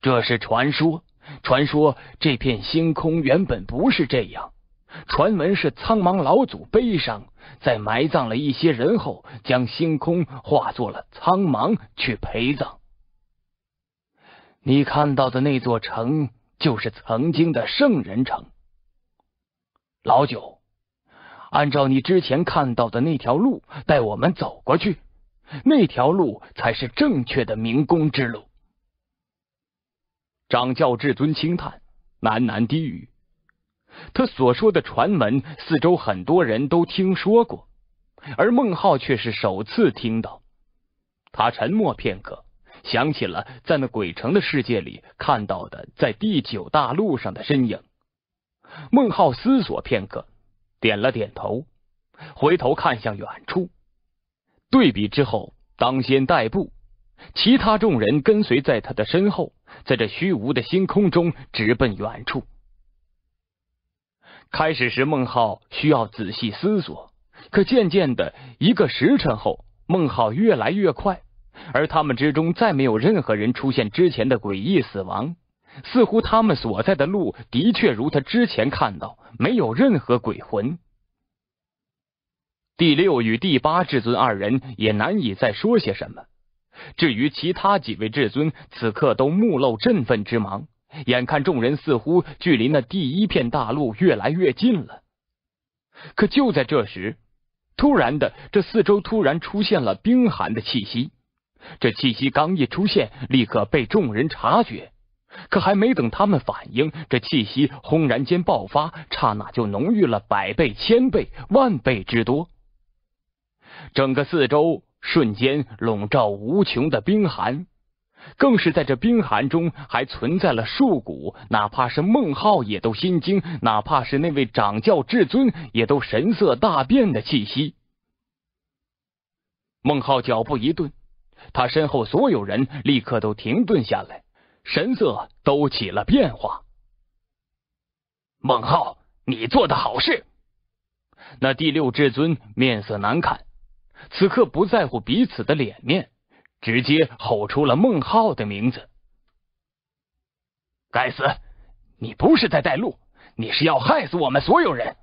这是传说，传说这片星空原本不是这样。传闻是苍茫老祖悲伤，在埋葬了一些人后，将星空化作了苍茫去陪葬。你看到的那座城，就是曾经的圣人城。老九，按照你之前看到的那条路带我们走过去，那条路才是正确的明宫之路。掌教至尊轻叹，喃喃低语。他所说的传闻，四周很多人都听说过，而孟浩却是首次听到。他沉默片刻，想起了在那鬼城的世界里看到的，在第九大陆上的身影。孟浩思索片刻，点了点头，回头看向远处，对比之后，当先代步。其他众人跟随在他的身后，在这虚无的星空中直奔远处。开始时，孟浩需要仔细思索，可渐渐的一个时辰后，孟浩越来越快，而他们之中再没有任何人出现之前的诡异死亡，似乎他们所在的路的确如他之前看到，没有任何鬼魂。第六与第八至尊二人也难以再说些什么。至于其他几位至尊，此刻都目露振奋之芒，眼看众人似乎距离那第一片大陆越来越近了。可就在这时，突然的，这四周突然出现了冰寒的气息。这气息刚一出现，立刻被众人察觉。可还没等他们反应，这气息轰然间爆发，刹那就浓郁了百倍、千倍、万倍之多，整个四周。瞬间笼罩无穷的冰寒，更是在这冰寒中还存在了数股，哪怕是孟浩也都心惊，哪怕是那位掌教至尊也都神色大变的气息。孟浩脚步一顿，他身后所有人立刻都停顿下来，神色都起了变化。孟浩，你做的好事！那第六至尊面色难看。此刻不在乎彼此的脸面，直接吼出了孟浩的名字。该死，你不是在带路，你是要害死我们所有人！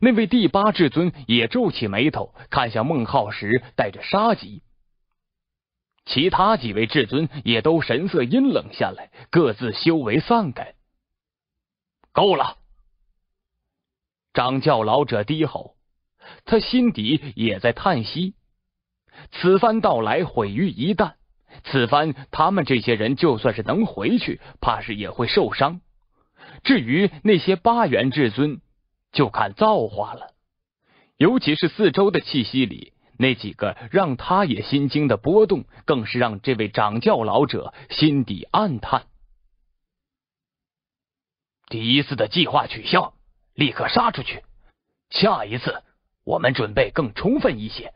那位第八至尊也皱起眉头，看向孟浩时带着杀机。其他几位至尊也都神色阴冷下来，各自修为散开。够了！掌教老者低吼。他心底也在叹息，此番到来毁于一旦。此番他们这些人就算是能回去，怕是也会受伤。至于那些八元至尊，就看造化了。尤其是四周的气息里，那几个让他也心惊的波动，更是让这位掌教老者心底暗叹。第一次的计划取消，立刻杀出去，下一次。我们准备更充分一些，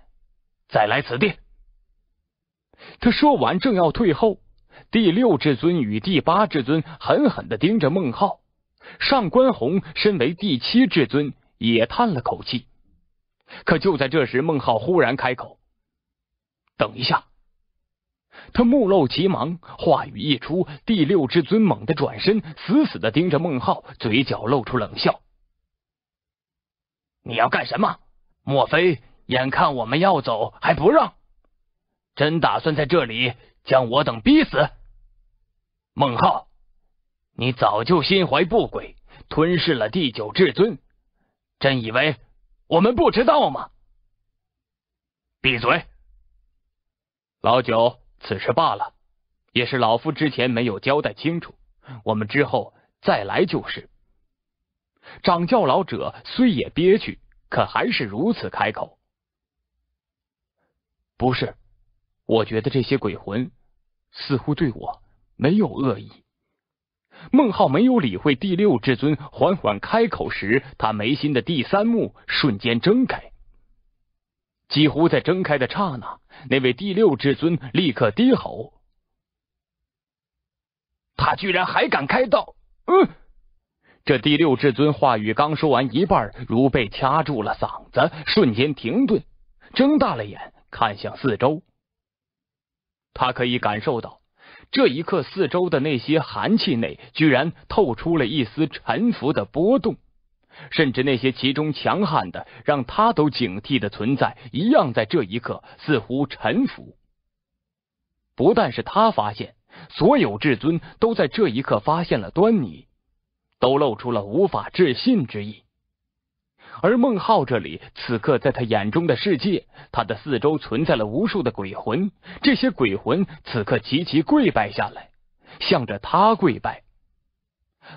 再来此地。他说完，正要退后，第六至尊与第八至尊狠狠的盯着孟浩，上官红身为第七至尊也叹了口气。可就在这时，孟浩忽然开口：“等一下！”他目露急芒，话语一出，第六至尊猛地转身，死死的盯着孟浩，嘴角露出冷笑：“你要干什么？”莫非眼看我们要走还不让？真打算在这里将我等逼死？孟浩，你早就心怀不轨，吞噬了第九至尊。真以为我们不知道吗？闭嘴！老九，此事罢了，也是老夫之前没有交代清楚。我们之后再来就是。掌教老者虽也憋屈。可还是如此开口，不是，我觉得这些鬼魂似乎对我没有恶意。孟浩没有理会第六至尊缓缓开口时，他眉心的第三目瞬间睁开，几乎在睁开的刹那，那位第六至尊立刻低吼：“他居然还敢开道！”嗯。这第六至尊话语刚说完一半，如被掐住了嗓子，瞬间停顿，睁大了眼看向四周。他可以感受到，这一刻四周的那些寒气内，居然透出了一丝沉浮的波动，甚至那些其中强悍的，让他都警惕的存在，一样在这一刻似乎沉浮。不但是他发现，所有至尊都在这一刻发现了端倪。都露出了无法置信之意，而孟浩这里，此刻在他眼中的世界，他的四周存在了无数的鬼魂，这些鬼魂此刻齐齐跪拜下来，向着他跪拜。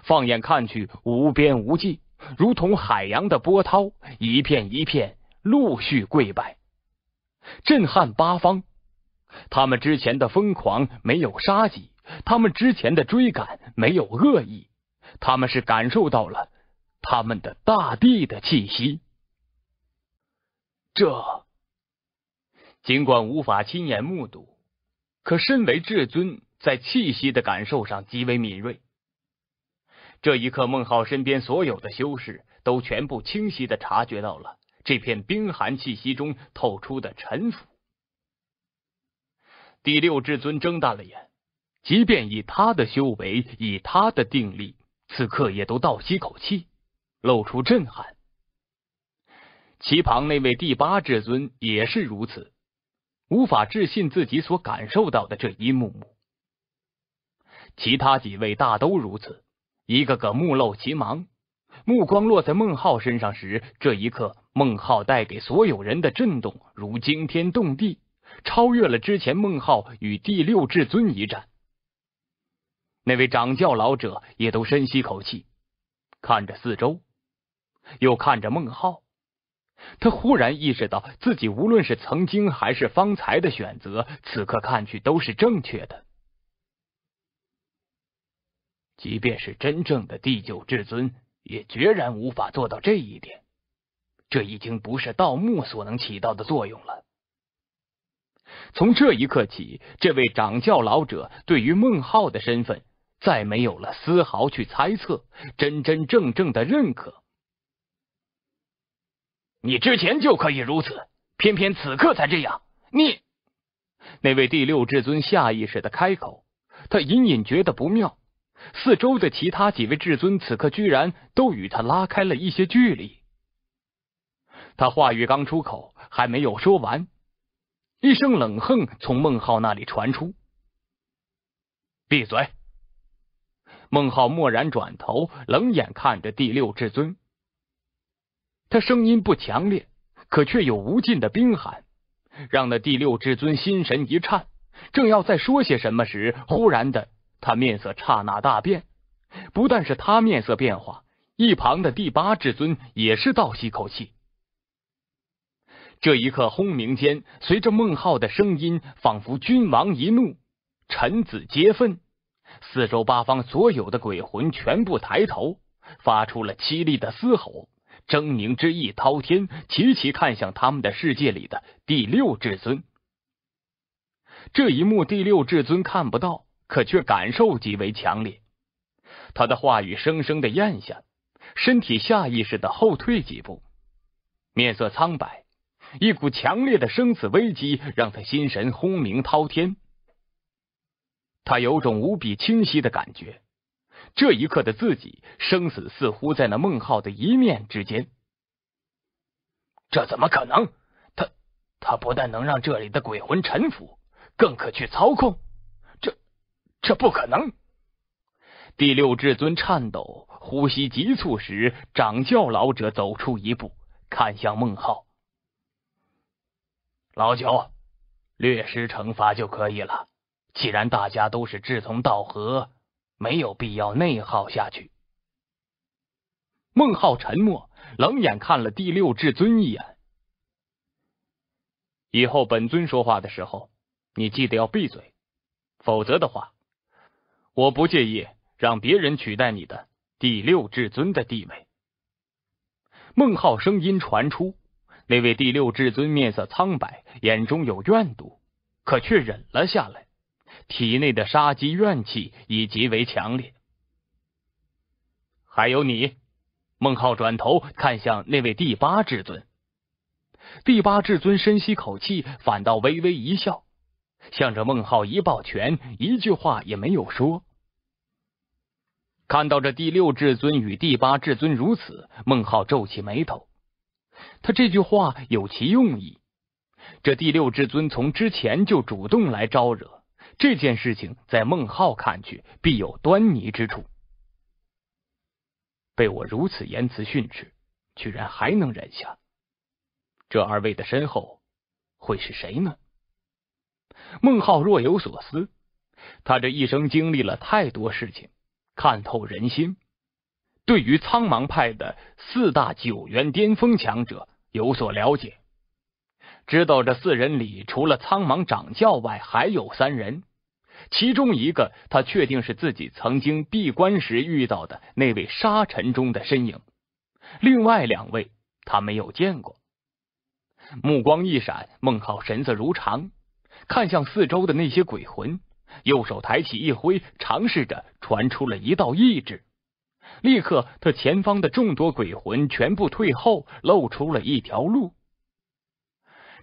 放眼看去，无边无际，如同海洋的波涛，一片一片陆续跪拜，震撼八方。他们之前的疯狂没有杀机，他们之前的追赶没有恶意。他们是感受到了他们的大地的气息。这尽管无法亲眼目睹，可身为至尊，在气息的感受上极为敏锐。这一刻，孟浩身边所有的修士都全部清晰的察觉到了这片冰寒气息中透出的沉浮。第六至尊睁大了眼，即便以他的修为，以他的定力。此刻也都倒吸口气，露出震撼。其旁那位第八至尊也是如此，无法置信自己所感受到的这一幕幕。其他几位大都如此，一个个目露其芒，目光落在孟浩身上时，这一刻，孟浩带给所有人的震动如惊天动地，超越了之前孟浩与第六至尊一战。那位掌教老者也都深吸口气，看着四周，又看着孟浩。他忽然意识到，自己无论是曾经还是方才的选择，此刻看去都是正确的。即便是真正的第九至尊，也决然无法做到这一点。这已经不是盗墓所能起到的作用了。从这一刻起，这位掌教老者对于孟浩的身份。再没有了丝毫去猜测，真真正正的认可。你之前就可以如此，偏偏此刻才这样。你，那位第六至尊下意识的开口，他隐隐觉得不妙。四周的其他几位至尊此刻居然都与他拉开了一些距离。他话语刚出口，还没有说完，一声冷哼从孟浩那里传出：“闭嘴。”孟浩蓦然转头，冷眼看着第六至尊。他声音不强烈，可却有无尽的冰寒，让那第六至尊心神一颤。正要再说些什么时，忽然的，他面色刹那大变。不但是他面色变化，一旁的第八至尊也是倒吸口气。这一刻轰鸣间，随着孟浩的声音，仿佛君王一怒，臣子皆愤。四周八方，所有的鬼魂全部抬头，发出了凄厉的嘶吼，狰狞之意滔天，齐齐看向他们的世界里的第六至尊。这一幕，第六至尊看不到，可却感受极为强烈。他的话语生生的咽下，身体下意识的后退几步，面色苍白，一股强烈的生死危机让他心神轰鸣滔天。他有种无比清晰的感觉，这一刻的自己生死似乎在那孟浩的一念之间。这怎么可能？他他不但能让这里的鬼魂臣服，更可去操控。这这不可能！第六至尊颤抖，呼吸急促时，掌教老者走出一步，看向孟浩：“老九，略施惩罚就可以了。”既然大家都是志同道合，没有必要内耗下去。孟浩沉默，冷眼看了第六至尊一眼。以后本尊说话的时候，你记得要闭嘴，否则的话，我不介意让别人取代你的第六至尊的地位。孟浩声音传出，那位第六至尊面色苍白，眼中有怨毒，可却忍了下来。体内的杀机怨气已极为强烈。还有你，孟浩转头看向那位第八至尊。第八至尊深吸口气，反倒微微一笑，向着孟浩一抱拳，一句话也没有说。看到这第六至尊与第八至尊如此，孟浩皱起眉头。他这句话有其用意。这第六至尊从之前就主动来招惹。这件事情在孟浩看去，必有端倪之处。被我如此言辞训斥，居然还能忍下？这二位的身后会是谁呢？孟浩若有所思，他这一生经历了太多事情，看透人心，对于苍茫派的四大九元巅峰强者有所了解。知道这四人里，除了苍茫掌教外，还有三人。其中一个，他确定是自己曾经闭关时遇到的那位沙尘中的身影。另外两位，他没有见过。目光一闪，孟浩神色如常，看向四周的那些鬼魂，右手抬起一挥，尝试着传出了一道意志。立刻，他前方的众多鬼魂全部退后，露出了一条路。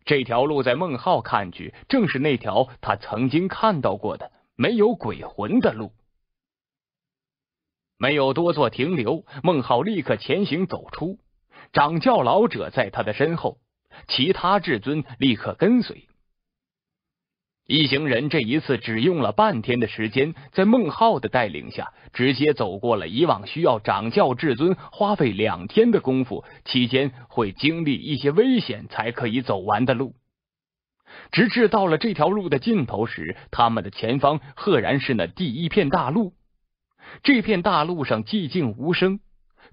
这条路在孟浩看去，正是那条他曾经看到过的没有鬼魂的路。没有多做停留，孟浩立刻前行走出。掌教老者在他的身后，其他至尊立刻跟随。一行人这一次只用了半天的时间，在孟浩的带领下，直接走过了以往需要掌教至尊花费两天的功夫，期间会经历一些危险才可以走完的路。直至到了这条路的尽头时，他们的前方赫然是那第一片大陆。这片大陆上寂静无声，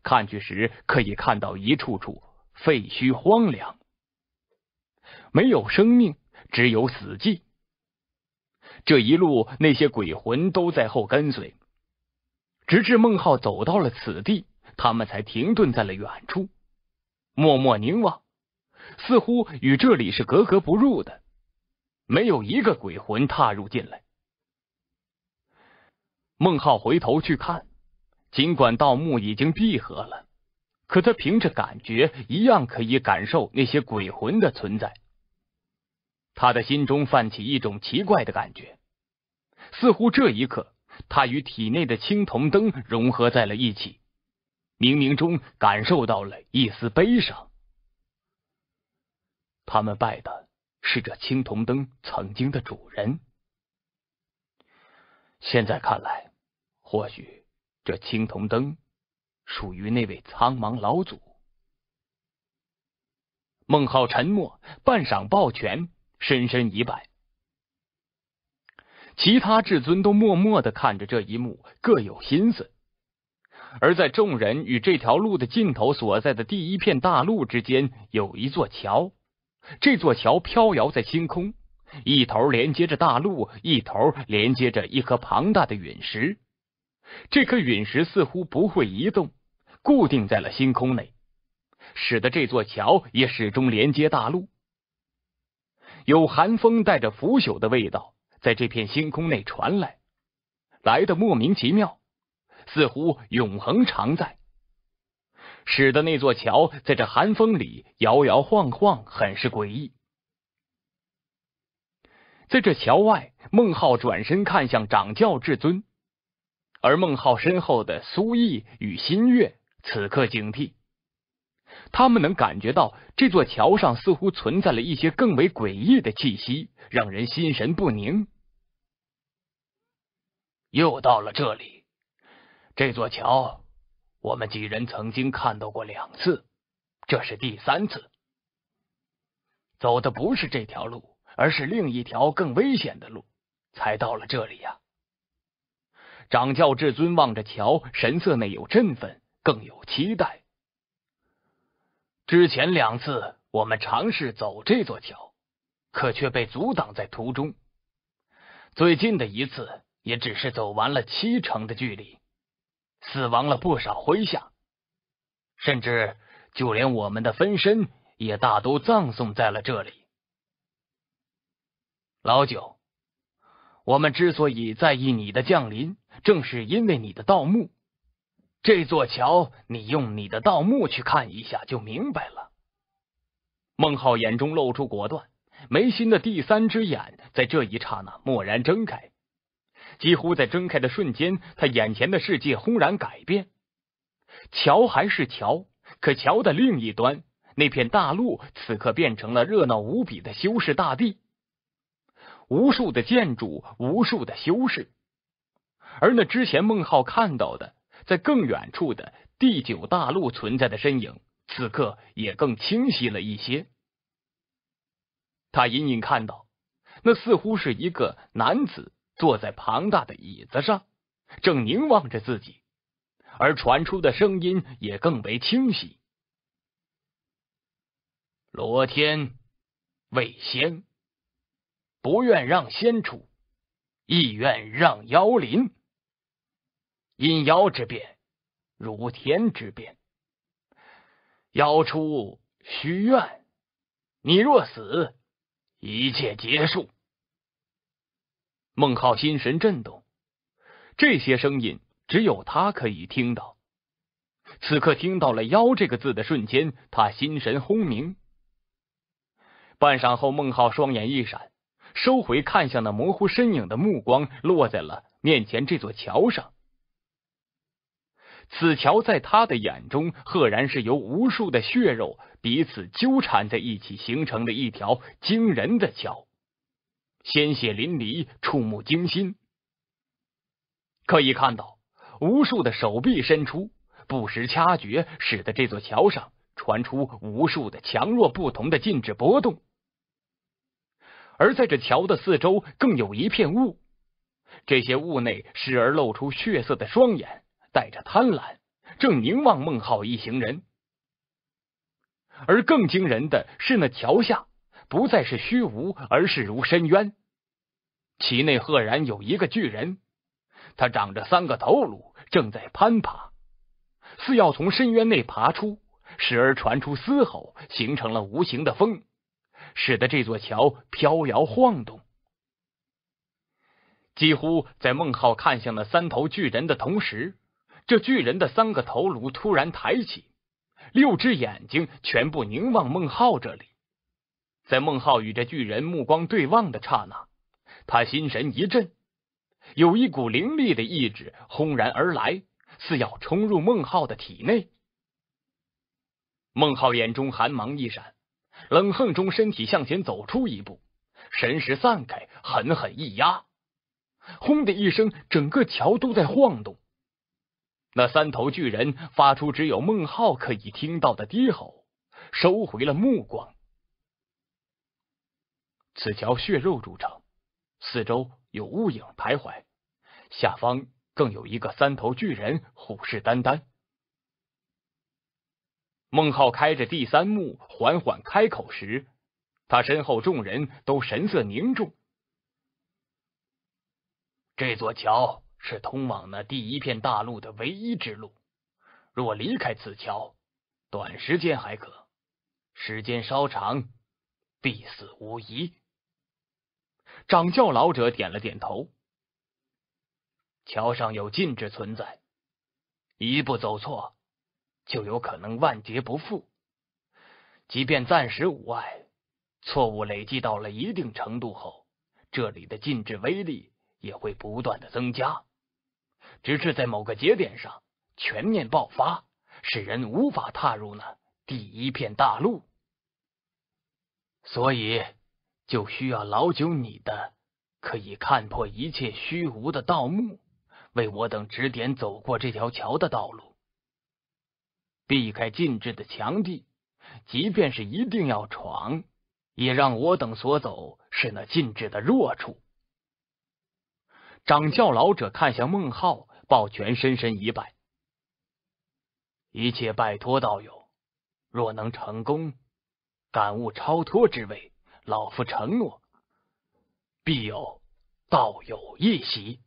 看去时可以看到一处处废墟荒凉，没有生命，只有死寂。这一路，那些鬼魂都在后跟随，直至孟浩走到了此地，他们才停顿在了远处，默默凝望，似乎与这里是格格不入的，没有一个鬼魂踏入进来。孟浩回头去看，尽管盗墓已经闭合了，可他凭着感觉，一样可以感受那些鬼魂的存在。他的心中泛起一种奇怪的感觉。似乎这一刻，他与体内的青铜灯融合在了一起，冥冥中感受到了一丝悲伤。他们拜的是这青铜灯曾经的主人，现在看来，或许这青铜灯属于那位苍茫老祖。孟浩沉默半晌，抱拳深深一拜。其他至尊都默默的看着这一幕，各有心思。而在众人与这条路的尽头所在的第一片大陆之间，有一座桥。这座桥飘摇在星空，一头连接着大陆，一头连接着一颗庞大的陨石。这颗陨石似乎不会移动，固定在了星空内，使得这座桥也始终连接大陆。有寒风带着腐朽的味道。在这片星空内传来，来的莫名其妙，似乎永恒常在，使得那座桥在这寒风里摇摇晃晃，很是诡异。在这桥外，孟浩转身看向掌教至尊，而孟浩身后的苏毅与新月此刻警惕，他们能感觉到这座桥上似乎存在了一些更为诡异的气息，让人心神不宁。又到了这里，这座桥我们几人曾经看到过两次，这是第三次。走的不是这条路，而是另一条更危险的路，才到了这里呀。掌教至尊望着桥，神色内有振奋，更有期待。之前两次我们尝试走这座桥，可却被阻挡在途中。最近的一次。也只是走完了七成的距离，死亡了不少麾下，甚至就连我们的分身也大都葬送在了这里。老九，我们之所以在意你的降临，正是因为你的盗墓。这座桥，你用你的盗墓去看一下就明白了。孟浩眼中露出果断，眉心的第三只眼在这一刹那蓦然睁开。几乎在睁开的瞬间，他眼前的世界轰然改变。桥还是桥，可桥的另一端，那片大陆此刻变成了热闹无比的修士大地，无数的建筑，无数的修饰。而那之前孟浩看到的，在更远处的第九大陆存在的身影，此刻也更清晰了一些。他隐隐看到，那似乎是一个男子。坐在庞大的椅子上，正凝望着自己，而传出的声音也更为清晰。罗天为仙，不愿让仙出，意愿让妖临。因妖之变，如天之变。妖出虚愿，你若死，一切结束。孟浩心神震动，这些声音只有他可以听到。此刻听到了“妖”这个字的瞬间，他心神轰鸣。半晌后，孟浩双眼一闪，收回看向那模糊身影的目光，落在了面前这座桥上。此桥在他的眼中，赫然是由无数的血肉彼此纠缠在一起形成的一条惊人的桥。鲜血淋漓，触目惊心。可以看到无数的手臂伸出，不时掐诀，使得这座桥上传出无数的强弱不同的禁制波动。而在这桥的四周，更有一片雾，这些雾内时而露出血色的双眼，带着贪婪，正凝望孟浩一行人。而更惊人的是，那桥下。不再是虚无，而是如深渊。其内赫然有一个巨人，他长着三个头颅，正在攀爬，似要从深渊内爬出。时而传出嘶吼，形成了无形的风，使得这座桥飘摇晃动。几乎在孟浩看向那三头巨人的同时，这巨人的三个头颅突然抬起，六只眼睛全部凝望孟浩这里。在孟浩与这巨人目光对望的刹那，他心神一震，有一股凌厉的意志轰然而来，似要冲入孟浩的体内。孟浩眼中寒芒一闪，冷哼中身体向前走出一步，神识散开，狠狠一压，轰的一声，整个桥都在晃动。那三头巨人发出只有孟浩可以听到的低吼，收回了目光。此桥血肉筑成，四周有雾影徘徊，下方更有一个三头巨人虎视眈眈。孟浩开着第三幕，缓缓开口时，他身后众人都神色凝重。这座桥是通往那第一片大陆的唯一之路，若离开此桥，短时间还可，时间稍长，必死无疑。掌教老者点了点头。桥上有禁制存在，一步走错就有可能万劫不复。即便暂时无碍，错误累积到了一定程度后，这里的禁制威力也会不断的增加，直至在某个节点上全面爆发，使人无法踏入那第一片大陆。所以。就需要老九你的可以看破一切虚无的盗墓，为我等指点走过这条桥的道路，避开禁制的墙壁。即便是一定要闯，也让我等所走是那禁制的弱处。掌教老者看向孟浩，抱拳深深一拜，一切拜托道友。若能成功，感悟超脱之味。老夫承诺，必有道友一席。